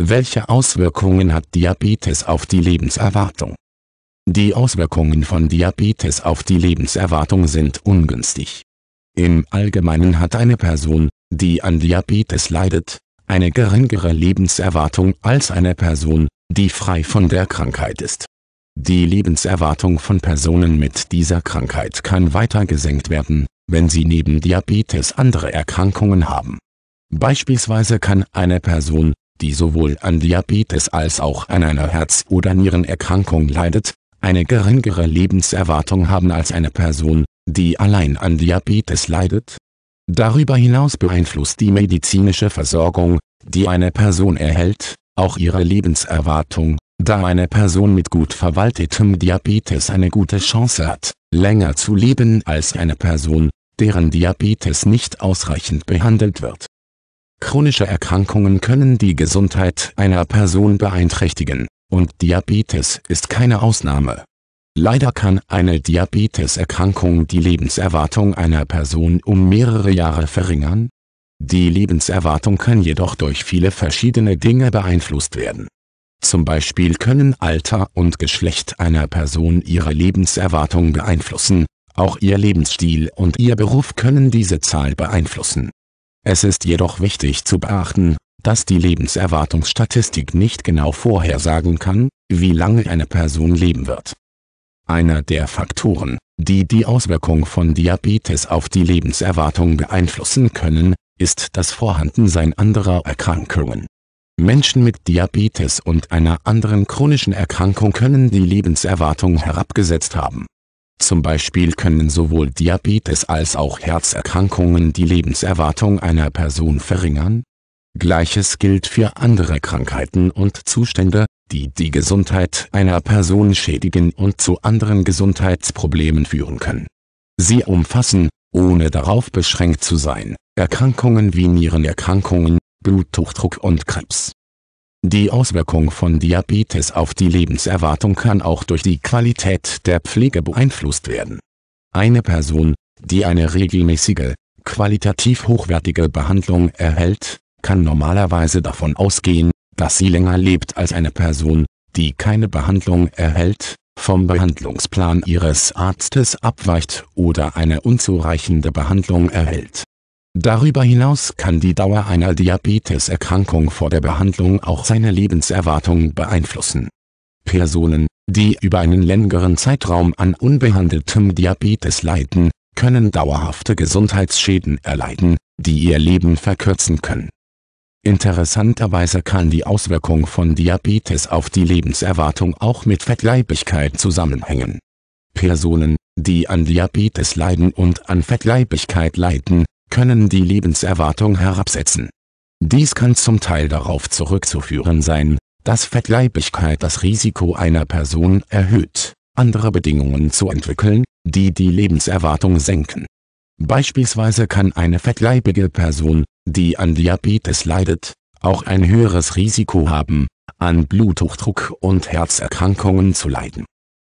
Welche Auswirkungen hat Diabetes auf die Lebenserwartung? Die Auswirkungen von Diabetes auf die Lebenserwartung sind ungünstig. Im Allgemeinen hat eine Person, die an Diabetes leidet, eine geringere Lebenserwartung als eine Person, die frei von der Krankheit ist. Die Lebenserwartung von Personen mit dieser Krankheit kann weiter gesenkt werden, wenn sie neben Diabetes andere Erkrankungen haben. Beispielsweise kann eine Person, die sowohl an Diabetes als auch an einer Herz- oder Nierenerkrankung leidet, eine geringere Lebenserwartung haben als eine Person, die allein an Diabetes leidet? Darüber hinaus beeinflusst die medizinische Versorgung, die eine Person erhält, auch ihre Lebenserwartung, da eine Person mit gut verwaltetem Diabetes eine gute Chance hat, länger zu leben als eine Person, deren Diabetes nicht ausreichend behandelt wird. Chronische Erkrankungen können die Gesundheit einer Person beeinträchtigen, und Diabetes ist keine Ausnahme. Leider kann eine Diabeteserkrankung die Lebenserwartung einer Person um mehrere Jahre verringern. Die Lebenserwartung kann jedoch durch viele verschiedene Dinge beeinflusst werden. Zum Beispiel können Alter und Geschlecht einer Person ihre Lebenserwartung beeinflussen, auch ihr Lebensstil und ihr Beruf können diese Zahl beeinflussen es ist jedoch wichtig zu beachten, dass die Lebenserwartungsstatistik nicht genau vorhersagen kann, wie lange eine Person leben wird. Einer der Faktoren, die die Auswirkung von Diabetes auf die Lebenserwartung beeinflussen können, ist das Vorhandensein anderer Erkrankungen. Menschen mit Diabetes und einer anderen chronischen Erkrankung können die Lebenserwartung herabgesetzt haben zum Beispiel können sowohl Diabetes als auch Herzerkrankungen die Lebenserwartung einer Person verringern. Gleiches gilt für andere Krankheiten und Zustände, die die Gesundheit einer Person schädigen und zu anderen Gesundheitsproblemen führen können. Sie umfassen, ohne darauf beschränkt zu sein, Erkrankungen wie Nierenerkrankungen, Bluthochdruck und Krebs die Auswirkung von Diabetes auf die Lebenserwartung kann auch durch die Qualität der Pflege beeinflusst werden. Eine Person, die eine regelmäßige, qualitativ hochwertige Behandlung erhält, kann normalerweise davon ausgehen, dass sie länger lebt als eine Person, die keine Behandlung erhält, vom Behandlungsplan ihres Arztes abweicht oder eine unzureichende Behandlung erhält Darüber hinaus kann die Dauer einer Diabeteserkrankung vor der Behandlung auch seine Lebenserwartung beeinflussen. Personen, die über einen längeren Zeitraum an unbehandeltem Diabetes leiden, können dauerhafte Gesundheitsschäden erleiden, die ihr Leben verkürzen können. Interessanterweise kann die Auswirkung von Diabetes auf die Lebenserwartung auch mit Fettleibigkeit zusammenhängen. Personen, die an Diabetes leiden und an Fettleibigkeit leiden, können die Lebenserwartung herabsetzen. Dies kann zum Teil darauf zurückzuführen sein, dass Fettleibigkeit das Risiko einer Person erhöht, andere Bedingungen zu entwickeln, die die Lebenserwartung senken. Beispielsweise kann eine fettleibige Person, die an Diabetes leidet, auch ein höheres Risiko haben, an Bluthochdruck und Herzerkrankungen zu leiden